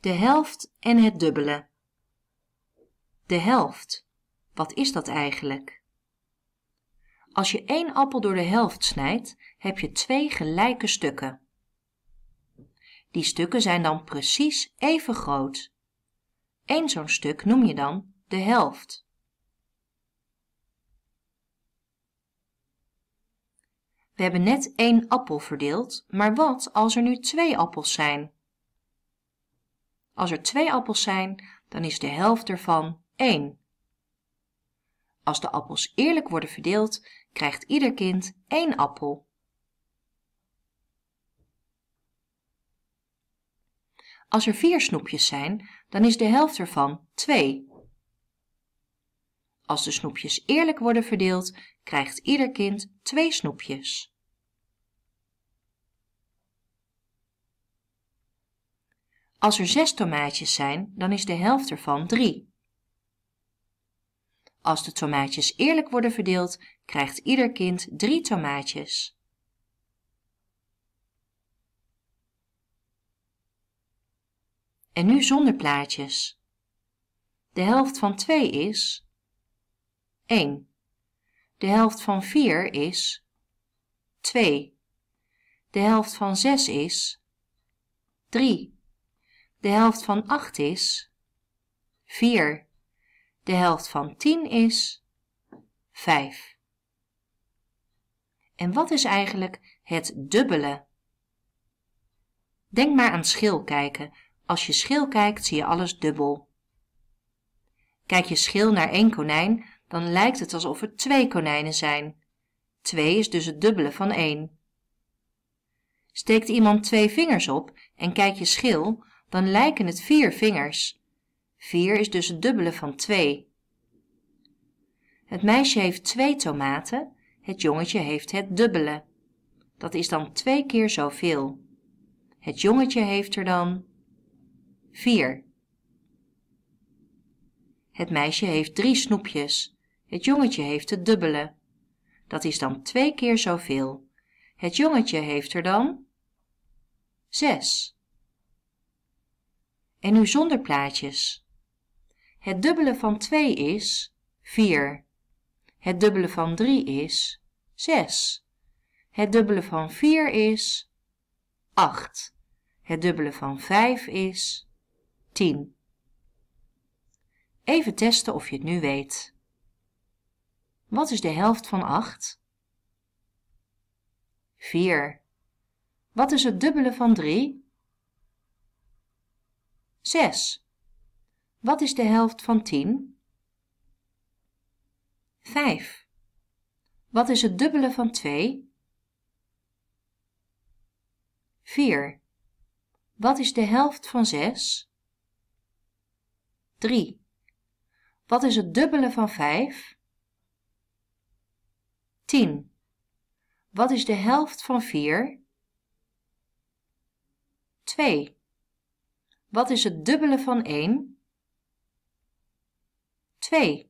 de helft en het dubbele. De helft, wat is dat eigenlijk? Als je één appel door de helft snijdt, heb je twee gelijke stukken. Die stukken zijn dan precies even groot. Eén zo'n stuk noem je dan de helft. We hebben net één appel verdeeld, maar wat als er nu twee appels zijn? Als er twee appels zijn, dan is de helft ervan 1. Als de appels eerlijk worden verdeeld, krijgt ieder kind één appel. Als er vier snoepjes zijn, dan is de helft ervan 2. Als de snoepjes eerlijk worden verdeeld, krijgt ieder kind twee snoepjes. Als er zes tomaatjes zijn, dan is de helft ervan 3. Als de tomaatjes eerlijk worden verdeeld, krijgt ieder kind 3 tomaatjes. En nu zonder plaatjes. De helft van 2 is 1. De helft van 4 is 2. De helft van 6 is 3 de helft van 8 is 4. De helft van 10 is 5. En wat is eigenlijk het dubbele? Denk maar aan schil kijken. Als je schil kijkt, zie je alles dubbel. Kijk je schil naar één konijn, dan lijkt het alsof er twee konijnen zijn. Twee is dus het dubbele van één. Steekt iemand twee vingers op en kijk je schil, dan lijken het vier vingers. Vier is dus het dubbele van twee. Het meisje heeft twee tomaten, het jongetje heeft het dubbele. Dat is dan twee keer zoveel. Het jongetje heeft er dan vier. Het meisje heeft drie snoepjes. Het jongetje heeft het dubbele. Dat is dan twee keer zoveel. Het jongetje heeft er dan zes en nu zonder plaatjes. Het dubbele van 2 is 4. Het dubbele van 3 is 6. Het dubbele van 4 is 8. Het dubbele van 5 is 10. Even testen of je het nu weet. Wat is de helft van 8? 4. Wat is het dubbele van 3? Zes. Wat is de helft van tien? Vijf. Wat is het dubbele van twee? Vier. Wat is de helft van zes? Drie. Wat is het dubbele van vijf? Tien. Wat is de helft van vier? Twee. Wat is het dubbele van 1? 2.